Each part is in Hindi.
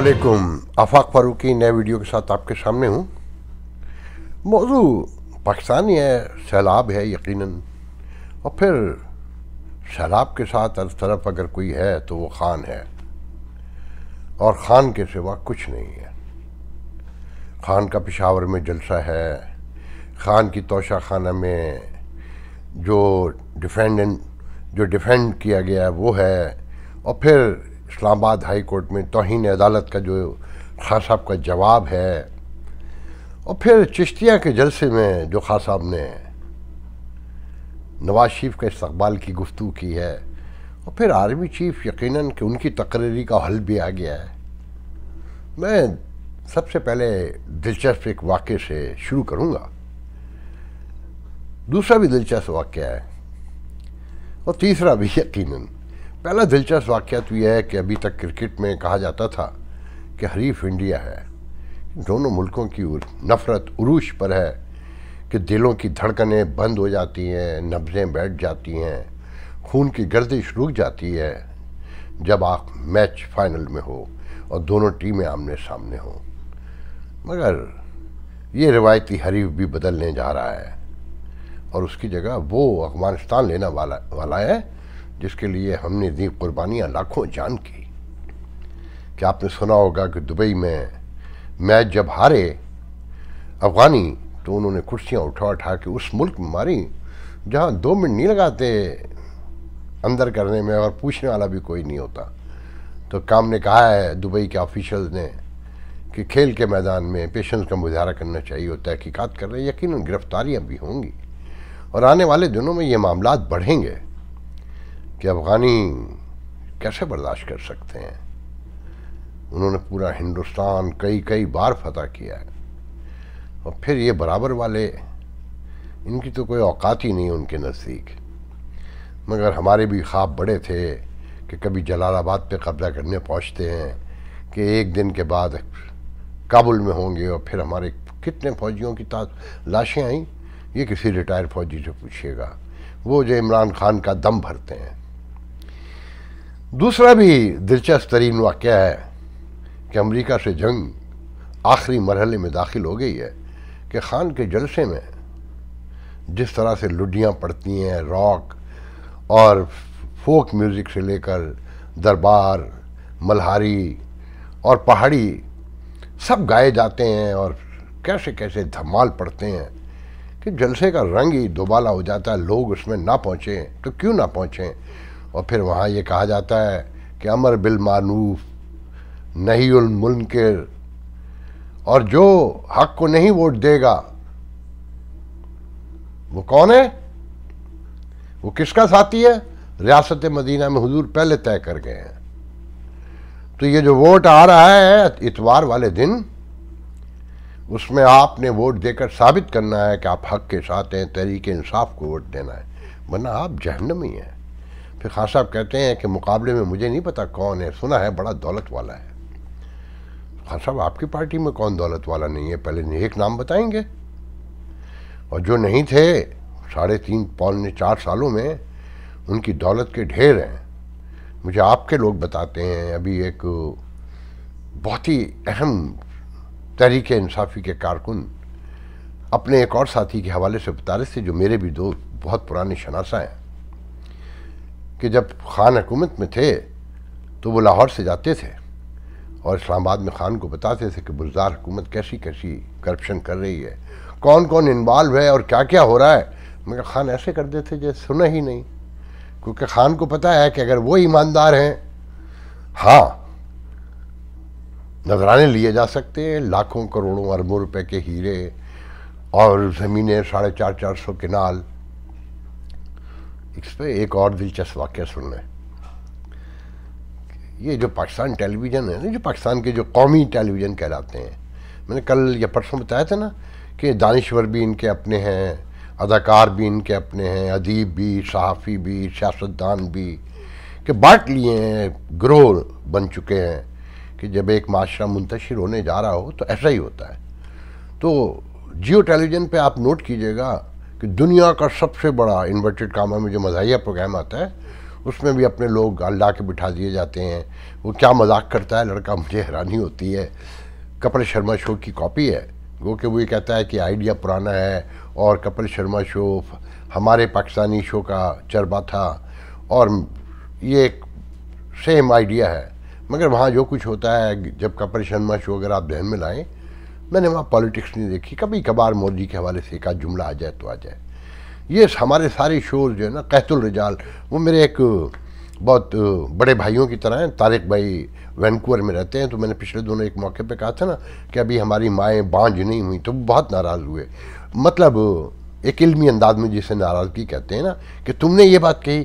अलैकुम आफाक फारूकी नए वीडियो के साथ आपके सामने हूँ मौजू पाकिस्तानी है सैलाब है यकीनन और फिर सैलाब के साथ हर तरफ अगर कोई है तो वो ख़ान है और ख़ान के सिवा कुछ नहीं है ख़ान का पिशावर में जलसा है ख़ान की तोशा खाना में जो डिफेंडेंट जो डिफेंड किया गया है वो है और फिर इस्लामाबाद हाई कोर्ट में तोहन अदालत का जो खास साहब का जवाब है और फिर चिश्तिया के जलसे में जो खास साहब ने नवाज शरीफ का इस्तबाल की गुफ्तु की है और फिर आर्मी चीफ यकीनन कि उनकी तकरीरी का हल भी आ गया है मैं सबसे पहले दिलचस्प एक वाक़े से शुरू करूँगा दूसरा भी दिलचस्प वाक़ है और तीसरा भी यकीनन पहला दिलचस्प वाक्य तो यह है कि अभी तक क्रिकेट में कहा जाता था कि हरीफ इंडिया है दोनों मुल्कों की नफ़रत उरूज पर है कि दिलों की धड़कनें बंद हो जाती हैं नब्ज़ें बैठ जाती हैं खून की गर्दिश रुक जाती है जब आप मैच फाइनल में हो और दोनों टीमें आमने सामने हों मगर ये रिवायती हरीफ भी बदलने जा रहा है और उसकी जगह वो अफगानिस्तान लेना वाला वाला है जिसके लिए हमने दी कुर्बानियां लाखों जान की क्या आपने सुना होगा कि दुबई में मैच जब हारे अफगानी तो उन्होंने कुर्सियाँ उठा उठा के उस मुल्क में मारी जहाँ दो मिनट नहीं लगाते अंदर करने में और पूछने वाला भी कोई नहीं होता तो काम ने कहा है दुबई के ऑफिशल ने कि खेल के मैदान में पेशेंस का मुजाहरा करना चाहिए तहकीक़ात कर रहे यकीन गिरफ्तारियाँ भी होंगी और आने वाले दिनों में ये मामला बढ़ेंगे कि अफ़गानी कैसे बर्दाश्त कर सकते हैं उन्होंने पूरा हिंदुस्तान कई कई बार फतह किया है और फिर ये बराबर वाले इनकी तो कोई औकात ही नहीं उनके नज़दीक मगर हमारे भी ख्वाब बड़े थे कि कभी जलालाबाद पे कब्ज़ा करने पहुँचते हैं कि एक दिन के बाद काबुल में होंगे और फिर हमारे कितने फौजियों की लाशें आई ये किसी रिटायर फौजी से पूछिएगा वो जो इमरान खान का दम भरते हैं दूसरा भी दिलचस्प तरीन वाक़ है कि अमेरिका से जंग आखिरी मरहले में दाखिल हो गई है कि खान के जलसे में जिस तरह से लुडियाँ पड़ती हैं रॉक और फोक म्यूज़िक से लेकर दरबार मल्हारी और पहाड़ी सब गाए जाते हैं और कैसे कैसे धमाल पड़ते हैं कि जलसे का रंग ही दोबाला हो जाता है लोग उसमें ना पहुँचें तो क्यों ना पहुँचें और फिर वहाँ ये कहा जाता है कि अमर बिल मानूफ नहीं मुनकर और जो हक को नहीं वोट देगा वो कौन है वो किसका साथी है रियासत मदीना में हुजूर पहले तय कर गए हैं तो ये जो वोट आ रहा है इतवार वाले दिन उसमें आपने वोट देकर साबित करना है कि आप हक के साथ हैं तहरीक इंसाफ को वोट देना है वरना आप जहनमी हैं फिर खान साहब कहते हैं कि मुकाबले में मुझे नहीं पता कौन है सुना है बड़ा दौलत वाला है खान साहब आपकी पार्टी में कौन दौलत वाला नहीं है पहले एक नाम बताएंगे और जो नहीं थे साढ़े तीन पौने चार सालों में उनकी दौलत के ढेर हैं मुझे आपके लोग बताते हैं अभी एक बहुत ही अहम तहरीक इंसाफ़ी के कारकुन अपने एक और साथी के हवाले से बता रहे थे जो मेरे भी दोस्त बहुत पुराने शनासा हैं कि जब खान हुकूमत में थे तो वो लाहौर से जाते थे और इस्लामाबाद में खान को बताते थे कि बुलजार हुकूमत कैसी कैसी करप्शन कर रही है कौन कौन इन्वॉल्व है और क्या क्या हो रहा है मगर खान ऐसे कर देते जैसे सुना ही नहीं क्योंकि खान को पता है कि अगर वो ईमानदार हैं हाँ नजराने लिए जा सकते हैं लाखों करोड़ों अरबों रुपए के हीरे और ज़मीनें साढ़े चार चार सौ नाल इस पर एक और दिलचस्प वाक्य सुन लें ये जो पाकिस्तान टेलीविज़न है ना जो पाकिस्तान के जो कौमी टेलीविज़न कहलाते हैं मैंने कल या परसों बताया था ना कि दानश्वर भी इनके अपने हैं अदाकार भी इनके अपने हैं अदीब भी सहाफ़ी भी सियासतदान भी कि बांट लिए हैं ग्रोह बन चुके हैं कि जब एक माशरा मुंतशिर होने जा रहा हो तो ऐसा ही होता है तो जियो टेलीविज़न पर आप नोट कीजिएगा कि दुनिया का सबसे बड़ा इन्वर्टेड कामा में जो मजाया प्रोग्राम आता है उसमें भी अपने लोग अल्लाह के बिठा दिए जाते हैं वो क्या मजाक करता है लड़का मुझे हैरानी होती है कपिल शर्मा शो की कॉपी है वो कि वो ये कहता है कि आइडिया पुराना है और कपिल शर्मा शो हमारे पाकिस्तानी शो का चरबा था और ये एक सेम आइडिया है मगर वहाँ जो कुछ होता है जब कपिल शर्मा शो अगर आप जहन में लाएँ मैंने वहाँ पॉलिटिक्स नहीं देखी कभी कभार मोदी के हवाले से एक आध जुमला आ जाए तो आ जाए ये हमारे सारे शोर जो है ना कैतुल रिजाल वो मेरे एक बहुत बड़े भाइयों की तरह हैं तारिक भाई वैनकूवर में रहते हैं तो मैंने पिछले दोनों एक मौके पे कहा था ना कि अभी हमारी माएँ बांझ नहीं हुई तो बहुत नाराज़ हुए मतलब एक इल्मी अंदाज में जिसे नाराज़गी कहते हैं ना कि तुमने ये बात कही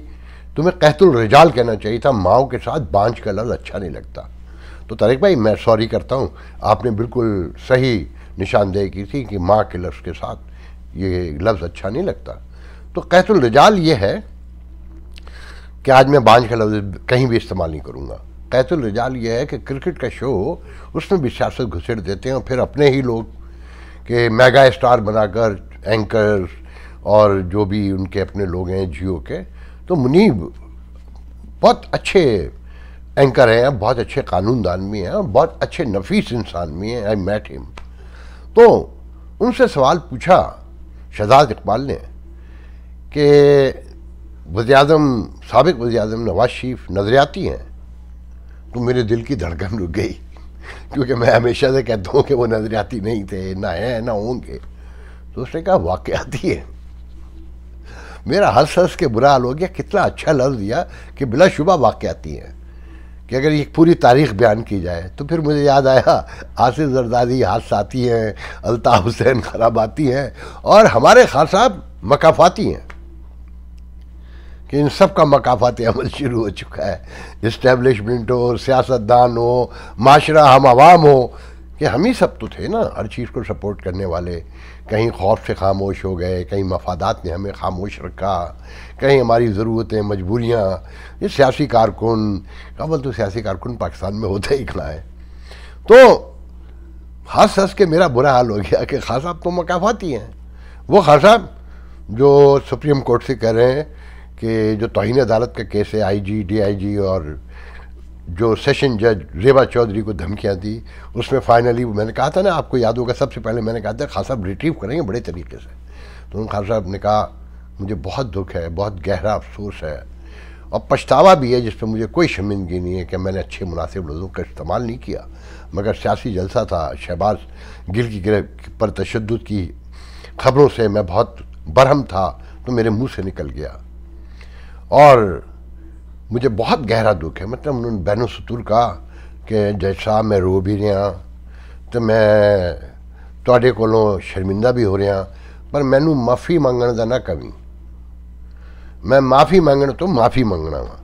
तुम्हें कहतुल रिजाल कहना चाहिए था माओ के साथ बांझ का लफ्ज़ अच्छा नहीं लगता तो तारिक भाई मैं सॉरी करता हूँ आपने बिल्कुल सही निशानदेही की थी कि माँ के लफ्ज़ के साथ ये लफ्ज़ अच्छा नहीं लगता तो कैतुलरजाल ये है कि आज मैं बांझ का लफ्ज़ कहीं भी इस्तेमाल नहीं करूँगा कैतुलरजाल ये है कि क्रिकेट का शो उसमें भी सियासत घुसेड़ देते हैं और फिर अपने ही लोग के मेगा स्टार बनाकर एंकर और जो भी उनके अपने लोग हैं जियो के तो मुनीब बहुत अच्छे एंकर हैं बहुत अच्छे कानूनदान भी हैं और बहुत अच्छे नफीस इंसान भी हैं आई मेट हिम तो उनसे सवाल पूछा शहजाद इकबाल ने कि वजी अजम सबक वजी अजम नवाज शरीफ नज़रियाती हैं तो मेरे दिल की धड़कन रुक गई क्योंकि मैं हमेशा से कहता हूँ कि वो नज़रियाती नहीं थे ना हैं ना होंगे तो उसने कहा वाक़ाती है मेरा हंस हंस के बुरा हाल हो गया कितना अच्छा लफ्ज़ दिया कि बिलाशुबा वाक़ाती हैं कि अगर ये पूरी तारीख बयान की जाए तो फिर मुझे याद आया आसिफ जरदारी आती हैं अलता हुसैन खराब आती हैं और हमारे खान साहब मकाफाती हैं कि इन सब का मकाफात अमल शुरू हो चुका है इस्टेबलिशमेंट हो सियासतदान हो माशरा हम आवाम हो कि हम ही सब तो थे ना हर चीज़ को सपोर्ट करने वाले कहीं खौफ से खामोश हो गए कहीं मफादात ने हमें खामोश रखा कहीं हमारी ज़रूरतें मजबूरियाँ ये सियासी कारकुन अवल तो सियासी कारकुन पाकिस्तान में होते ही खड़ा है तो हंस हंस के मेरा बुरा हाल हो गया कि खास साहब तो मकाफाती हैं वो खास साहब जो सुप्रीम कोर्ट से कह रहे हैं कि जो तोहन अदालत का केस है आई जी डी आई जी और जो सेशन जज रेवा चौधरी को धमकियाँ दी उसमें फाइनली मैंने कहा था ना आपको याद होगा सबसे पहले मैंने कहा था खान साहब रिट्रीव करेंगे बड़े तरीके से तो उन खान साहब ने कहा मुझे बहुत दुख है बहुत गहरा अफसोस है और पछतावा भी है जिस पर मुझे कोई शर्मिंदगी नहीं है कि मैंने अच्छे मुनासिब लोगों का इस्तेमाल नहीं किया मगर सियासी जलसा था शहबाज गिल की गिर पर तशद की खबरों से मैं बहुत बरहम था तो मेरे मुंह से निकल गया और मुझे बहुत गहरा दुख है मतलब उन्होंने बैन सतूर कहा ਕਿ ਜੱਜ ਸਾਹਿਬ ਮੈਂ ਰੋ ਵੀ ਰਿਹਾ ਤੇ ਮੈਂ ਤੁਹਾਡੇ ਕੋਲੋਂ ਸ਼ਰਮਿੰਦਾ ਵੀ ਹੋ ਰਿਹਾ ਪਰ ਮੈਨੂੰ ਮਾਫੀ ਮੰਗਣ ਦਾ ਨਾ ਕਵੀ ਮੈਂ ਮਾਫੀ ਮੰਗਣ ਤੋਂ ਮਾਫੀ ਮੰਗਣਾ ਵਾ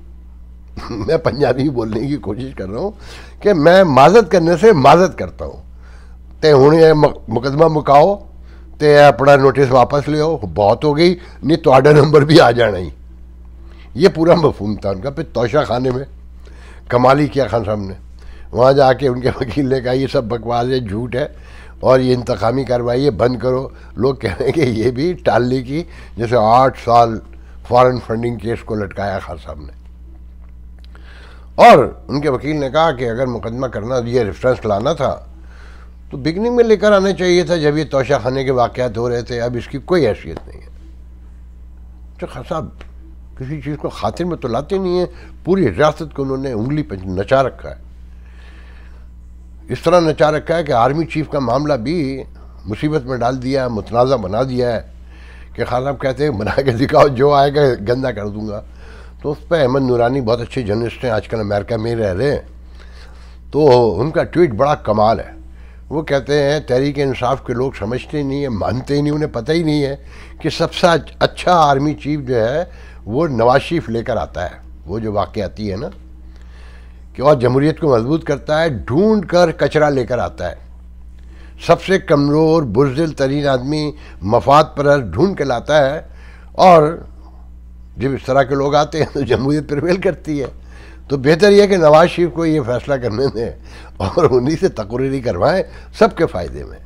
मैं पंजाबी बोलने की कोशिश कर रहा हूँ कि मैं माजत करने से माजत करता हूँ तो हूँ यह मुकदमा मुकाओ तो अपना नोटिस वापस लियो बहुत हो गई नहीं तो नंबर भी आ जाना ही ये पूरा मफहूम था उनका फिर तोशा खाने में कमाली किया खान साहब ने वहाँ जाके उनके वकील ने कहा ये सब बकवास है झूठ है और ये इंतकामी कार्रवाई है बंद करो लोग कह रहे हैं कि ये भी टालने की जैसे आठ साल फॉरेन फंडिंग केस को लटकाया खान साहब ने और उनके वकील ने कहा कि अगर मुकदमा करना ये रेफरेंस लाना था तो बिगनिंग में लेकर आना चाहिए था जब ये तोशा खाने के वाक़ हो रहे थे अब इसकी कोई हैसियत नहीं है तो खान साहब किसी चीज़ को खातिर में तो लाते नहीं है पूरी रियासत को उन्होंने उंगली पर नचा रखा है इस तरह नचा रखा है कि आर्मी चीफ का मामला भी मुसीबत में डाल दिया है मुतनाज़ा बना दिया है कि खान साहब कहते हैं बना के दिखाओ जो आएगा गंदा कर दूंगा तो उस पर अहमद नूरानी बहुत अच्छे जर्नलिस्ट हैं आजकल अमेरिका में रह रहे हैं तो उनका ट्वीट बड़ा कमाल है वो कहते हैं तहरीक इंसाफ के लोग समझते ही नहीं है मानते ही नहीं उन्हें पता ही नहीं है कि सबसे अच्छा आर्मी चीफ जो है वो नवाज शरीफ लेकर आता है वो जो वाक्य आती है ना कि और जमहूरीत को मजबूत करता है ढूंढ कर कचरा लेकर आता है सबसे कमज़ोर बुरजिल तरीन आदमी मफाद पर ढूंढ के लाता है और जब इस तरह के लोग आते हैं तो जमहूरीत प्रवेल करती है तो बेहतर यह कि नवाज शरीफ को ये फैसला करने दें और उन्हीं से तकरीरी करवाएं सबके फ़ायदे में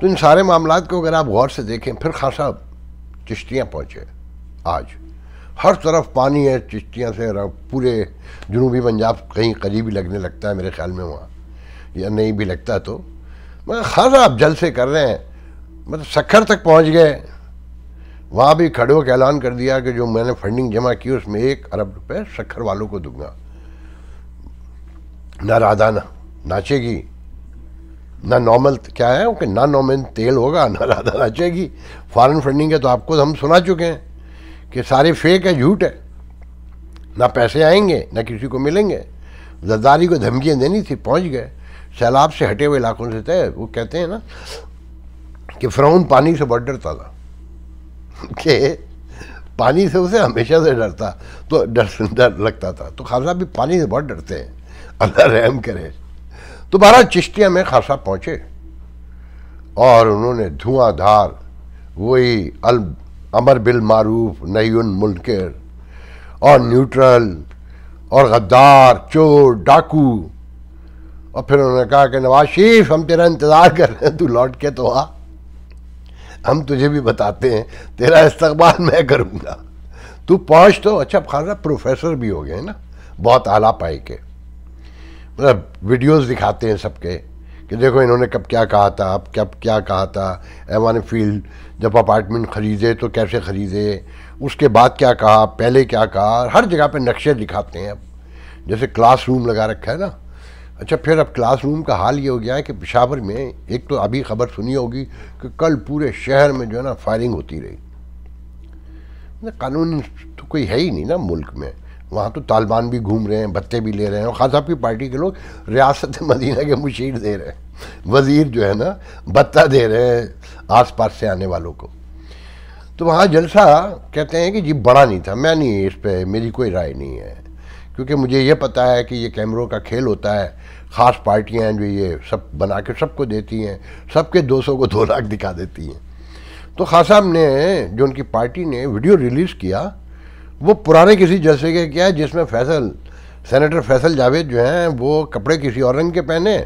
तो इन सारे मामला को अगर आप गौर से देखें फिर खासा चिश्तियाँ पहुँचे आज हर तरफ पानी है चिश्तियाँ से पूरे जनूबी पंजाब कहीं करीब ही लगने लगता है मेरे ख्याल में वहाँ या नहीं भी लगता तो मगर खासा आप जल से कर रहे हैं मतलब सखर तक पहुँच गए वहाँ भी खड़े होकर ऐलान कर दिया कि जो मैंने फंडिंग जमा की उसमें एक अरब रुपए सखर वालों को दूंगा ना ना नाचेगी ना नॉर्मल क्या है कि ना नॉर्मल तेल होगा ना राधा नाचेगी फॉरेन फंडिंग है तो आपको तो हम सुना चुके हैं कि सारे फेक है झूठ है ना पैसे आएंगे ना किसी को मिलेंगे जरदारी को धमकियाँ देनी थी पहुंच गए सैलाब से हटे हुए इलाकों से तय वो कहते हैं ना कि फ्राउन पानी से बहुत डरता था कि पानी से उसे हमेशा से डरता तो डर डर लगता था तो खासा भी पानी से बहुत डरते हैं अल्लाह रहम करे तो बारह चिश्तियाँ में खासा पहुँचे और उन्होंने धुआंधार वही अल अमर बिल मारूफ नयन मुनकर और न्यूट्रल और गद्दार चोर डाकू और फिर उन्होंने कहा कि नवाज शरीफ हम तेरा इंतज़ार कर रहे हैं तू लौट के तो आ हम तुझे भी बताते हैं तेरा इस्तकबाल मैं करूँगा तू पहुँच तो अच्छा खासा प्रोफेसर भी हो गए ना बहुत आला पाए के मतलब वीडियोस दिखाते हैं सबके कि देखो इन्होंने कब क्या कहा था अब कब क्या कहा था एवान फील्ड जब अपार्टमेंट ख़रीदे तो कैसे ख़रीदे उसके बाद क्या कहा पहले क्या कहा हर जगह पे नक्शे दिखाते हैं अब जैसे क्लासरूम लगा रखा है ना अच्छा फिर अब क्लासरूम का हाल ये हो गया है कि पिशावर में एक तो अभी खबर सुनी होगी कि कल पूरे शहर में जो है ना फायरिंग होती रही मतलब कानून तो कोई है ही नहीं ना मुल्क में वहाँ तो तालिबान भी घूम रहे हैं भत्ते भी ले रहे हैं और खास आपकी पार्टी के लोग रियासत मदीना के मुशीर दे रहे हैं वज़ीर जो है ना भत्ता दे रहे हैं आस पास से आने वालों को तो वहाँ जलसा कहते हैं कि जी बड़ा नहीं था मैं नहीं इस पर मेरी कोई राय नहीं है क्योंकि मुझे ये पता है कि ये कैमरों का खेल होता है ख़ास पार्टियाँ हैं जो ये सब बना के सबको देती हैं सबके दोस्तों को दो लाख दिखा देती हैं तो खास साहब ने जो उनकी पार्टी ने वीडियो रिलीज़ किया वो पुराने किसी जलसे के क्या है जिसमें फैसल सेनेटर फैसल जावेद जो हैं वो कपड़े किसी और रंग के पहने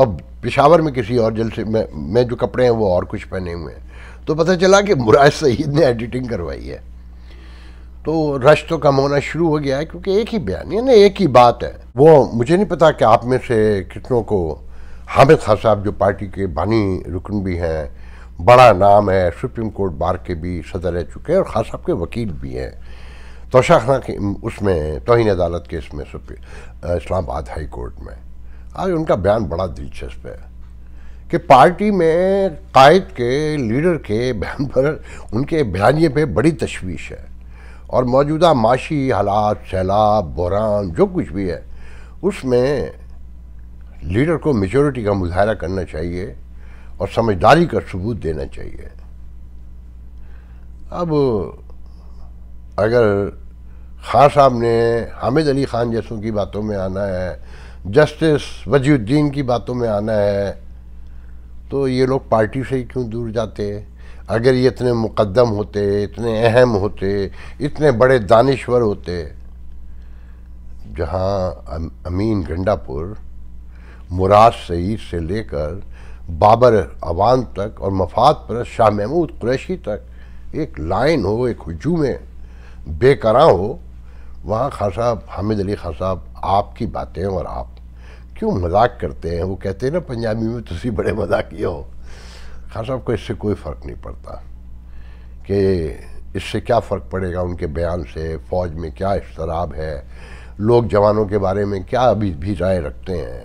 और पिशावर में किसी और जलसे में, में जो कपड़े हैं वो और कुछ पहने हुए हैं तो पता चला कि मुराज सईद ने एडिटिंग करवाई है तो रश तो कम होना शुरू हो गया है क्योंकि एक ही बयान ना एक ही बात है वो मुझे नहीं पता कि आप में से कितनों को हामिद खान साहब जो पार्टी के बानी रुकन भी हैं बड़ा नाम है सुप्रीम कोर्ट बार के भी सदर रह चुके हैं और खास साहब के वकील भी हैं तोशा खान की उसमें तोहन अदालत केस में इस्लामाबाद हाई कोर्ट में आज उनका बयान बड़ा दिलचस्प है कि पार्टी में कायद के लीडर के बयान पर उनके बयानी पे बड़ी तशवीश है और मौजूदा माशी हालात सैलाब बहरान जो कुछ भी है उसमें लीडर को मेजोरिटी का मुजाहरा करना चाहिए और समझदारी का सबूत देना चाहिए अब अगर खान साहब ने हामिद अली ख़ान जैसों की बातों में आना है जस्टिस वजीउद्दीन की बातों में आना है तो ये लोग पार्टी से ही क्यों दूर जाते अगर ये इतने मुकदम होते इतने अहम होते इतने बड़े दानश्वर होते जहाँ अमीन गंडापुर मुराद सईद से लेकर बाबर अवान तक और मफाद पर शाह महमूद कुरैशी तक एक लाइन हो एक हजूम बेकरा हो वहाँ खान साहब हामिद अली खान साहब आपकी बातें और आप क्यों मजाक करते हैं वो कहते हैं ना पंजाबी में तुम बड़े ये हो खान साहब को इससे कोई फ़र्क नहीं पड़ता कि इससे क्या फ़र्क पड़ेगा उनके बयान से फ़ौज में क्या इसतराब है लोग जवानों के बारे में क्या अभी भी राय रखते हैं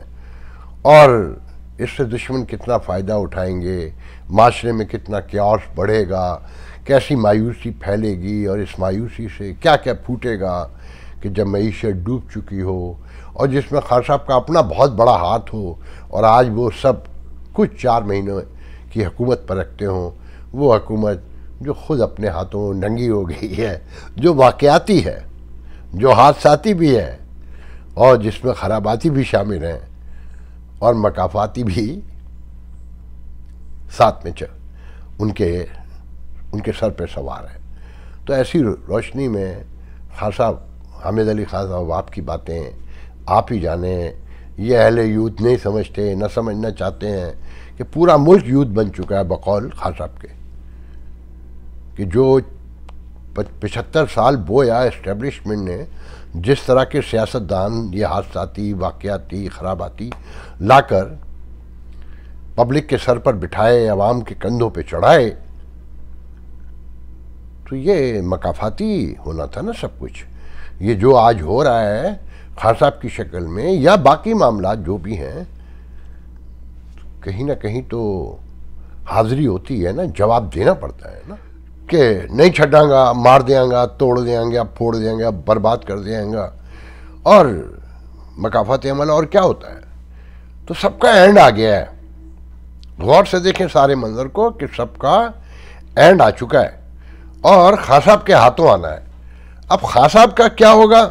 और इससे दुश्मन कितना फ़ायदा उठाएंगे माशरे में कितना क्यास बढ़ेगा कैसी मायूसी फैलेगी और इस मायूसी से क्या क्या फूटेगा कि जब मीशत डूब चुकी हो और जिसमें खान साहब का अपना बहुत बड़ा हाथ हो और आज वो सब कुछ चार महीनों की हुकूमत पर रखते हों वो हकूमत जो खुद अपने हाथों नंगी हो गई है जो वाक़ाती है जो हादसाती भी है और जिसमें खराबाती भी शामिल हैं और मकाफाती भी साथ में चल उनके उनके सर पर सवार है तो ऐसी रोशनी में खान साहब हामिद अली खान साहब आपकी बातें आप ही जाने ये अहले यूथ नहीं समझते न समझना चाहते हैं कि पूरा मुल्क यूथ बन चुका है बकौल खान साहब के कि जो पचहत्तर साल बोया इस्टेब्लिशमेंट ने जिस तरह के सियासतदान ये हादसाती वाक़ाती खराबाती लाकर पब्लिक के सर पर बिठाए आवाम के कंधों पे चढ़ाए तो ये मकाफाती होना था ना सब कुछ ये जो आज हो रहा है खान साहब की शक्ल में या बाकी मामला जो भी हैं कहीं ना कहीं तो हाजिरी होती है ना जवाब देना पड़ता है ना कि नहीं छटांगा मार देंगा तोड़ देंगे फोड़ देंगे बर्बाद कर देंगे और मकाफत अमल और क्या होता है तो सबका एंड आ गया है गौर से देखें सारे मंजर को कि सबका एंड आ चुका है और खास साहब के हाथों आना है अब खास साहब का क्या होगा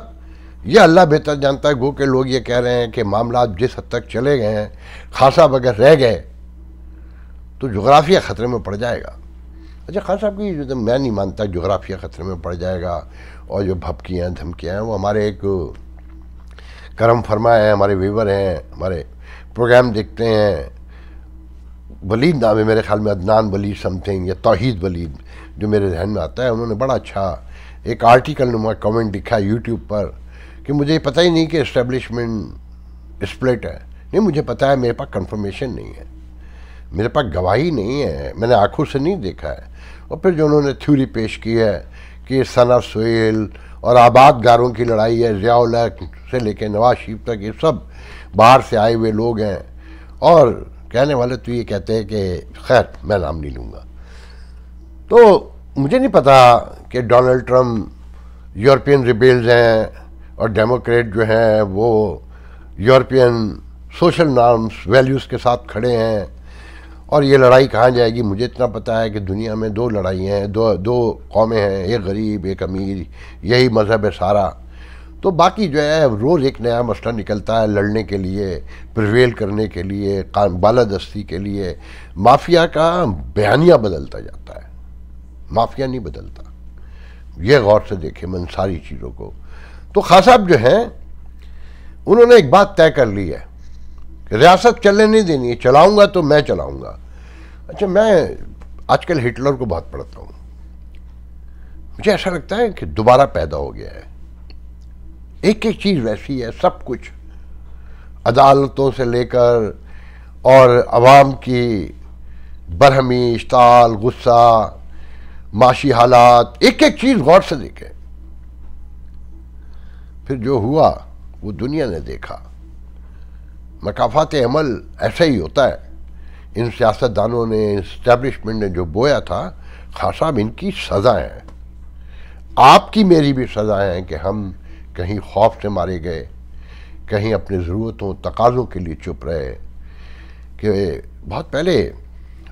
यह अल्लाह बेहतर जानता है गो के लोग ये कह रहे हैं कि मामला जिस हद तक चले गए हैं खासाब साहब अगर रह गए तो जोग्राफिया ख़तरे में पड़ जाएगा अच्छा खान साहब की तो मैं नहीं मानता जोग्राफिया ख़तरे में पड़ जाएगा और जो भपकियाँ धमकियाँ हैं वो हमारे एक करम फरमा हैं हमारे वीवर हैं हमारे प्रोग्राम देखते हैं वलीद नाम है मेरे ख्याल में अदनान वलीद समथिंग या तोहद वलीद जो मेरे जहन में आता है उन्होंने बड़ा अच्छा एक आर्टिकल नुमा कमेंट दिखा यूट्यूब पर कि मुझे पता ही नहीं कि इस्टेब्लिशमेंट स्प्लिट है नहीं मुझे पता है मेरे पास कंफर्मेशन नहीं है मेरे पास गवाही नहीं है मैंने आंखों से नहीं देखा है और फिर जो उन्होंने थ्यूरी पेश की है कि सन ऑफ और आबादगारों की लड़ाई है जियाउल से लेकर नवाज शरीफ तक ये सब बाहर से आए हुए लोग हैं और कहने वाले तो ये कहते हैं कि खैर मैं नाम नहीं लूँगा तो मुझे नहीं पता कि डोनाल्ड ट्रम्प यूरोपियन रिबेल्स हैं और डेमोक्रेट जो हैं वो यूरोपियन सोशल नॉर्म्स वैल्यूज़ के साथ खड़े हैं और ये लड़ाई कहाँ जाएगी मुझे इतना पता है कि दुनिया में दो लड़ाई हैं दो दो कौमें हैं एक गरीब एक अमीर यही मज़हब है सारा तो बाकी जो है रोज़ एक नया मसला निकलता है लड़ने के लिए प्रवेल करने के लिए बालादस्ती के लिए माफिया का बयानिया बदलता जाता है माफिया नहीं बदलता ये गौर से देखें मैं सारी चीज़ों को तो खास साहब जो हैं उन्होंने एक बात तय कर ली है कि रियासत चलने नहीं देनी है चलाऊंगा तो मैं चलाऊंगा अच्छा मैं आजकल हिटलर को बहुत पढ़ता हूँ मुझे ऐसा लगता है कि दोबारा पैदा हो गया है एक एक चीज़ वैसी है सब कुछ अदालतों से लेकर और आवाम की बरहमी इश्ताल गुस्सा माशी हालात एक एक चीज़ गौर से देखें फिर जो हुआ वो दुनिया ने देखा मकाफात अमल ऐसा ही होता है इन सियासतदानों ने इस्टेब्लिशमेंट ने जो बोया था खास साहब इनकी सज़ाएँ है आपकी मेरी भी सजा है कि हम कहीं खौफ से मारे गए कहीं अपनी ज़रूरतों तकाज़ों के लिए चुप रहे कि बहुत पहले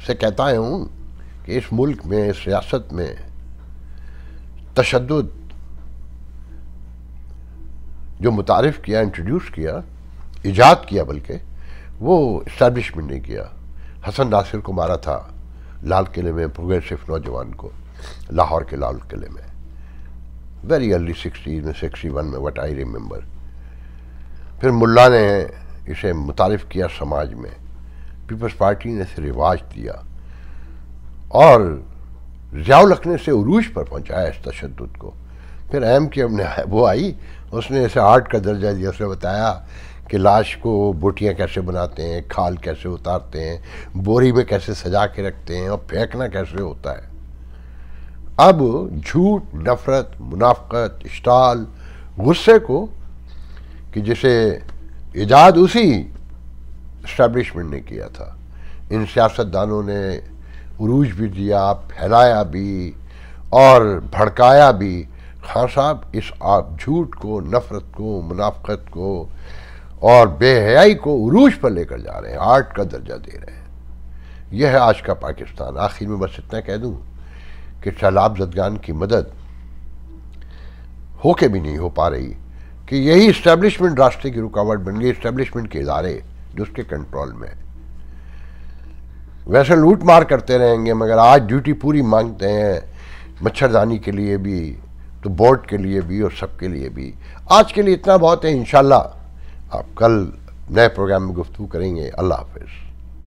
से कहता हूँ कि इस मुल्क में इस सियासत में तशद जो मुतारफ़ किया इंट्रोड्यूस किया ईजाद किया बल्कि वो इस्टबलिशमेंट ने किया हसन नासिर को मारा था लाल किले में प्रोग्रेसिव नौजवान को लाहौर के लाल किले में वेरी अर्ली सिक्सटी में सिक्सटी वन में वट आई रिम्बर फिर मुला ने इसे मुतारफ़ किया समाज में पीपल्स पार्टी ने इसे रिवाज दिया और जियाउल लखने से उरूज पर पहुंचाया इस तशद को फिर एम के हमने वो आई उसने ऐसे आर्ट का दर्जा दिया उसने बताया कि लाश को बोटियाँ कैसे बनाते हैं खाल कैसे उतारते हैं बोरी में कैसे सजा के रखते हैं और फेंकना कैसे होता है अब झूठ नफरत मुनाफ़त इश्ताल गुस्से को कि जिसे इजाद उसी इस्टबलिशमेंट ने किया था इन सियासतदानों ने उरूज भी दिया फैलाया भी और भड़काया भी खान साहब इस आप झूठ को नफ़रत को मुनाफत को और बेहयाई को उरूज पर लेकर जा रहे हैं आर्ट का दर्जा दे रहे हैं यह है आज का पाकिस्तान आखिर में बस इतना कह दूं कि सैलाब जदगान की मदद हो के भी नहीं हो पा रही कि यही इस्टेब्लिशमेंट रास्ते की रुकावट बन गई इस्टेब्लिशमेंट के इदारे जो उसके कंट्रोल में है वैसे लूट मार करते रहेंगे मगर आज ड्यूटी पूरी मांगते हैं मच्छरदानी के लिए भी तो बोर्ड के लिए भी और सबके लिए भी आज के लिए इतना बहुत है इन आप कल नए प्रोग्राम में गुफ्तु करेंगे अल्लाह हाफिज़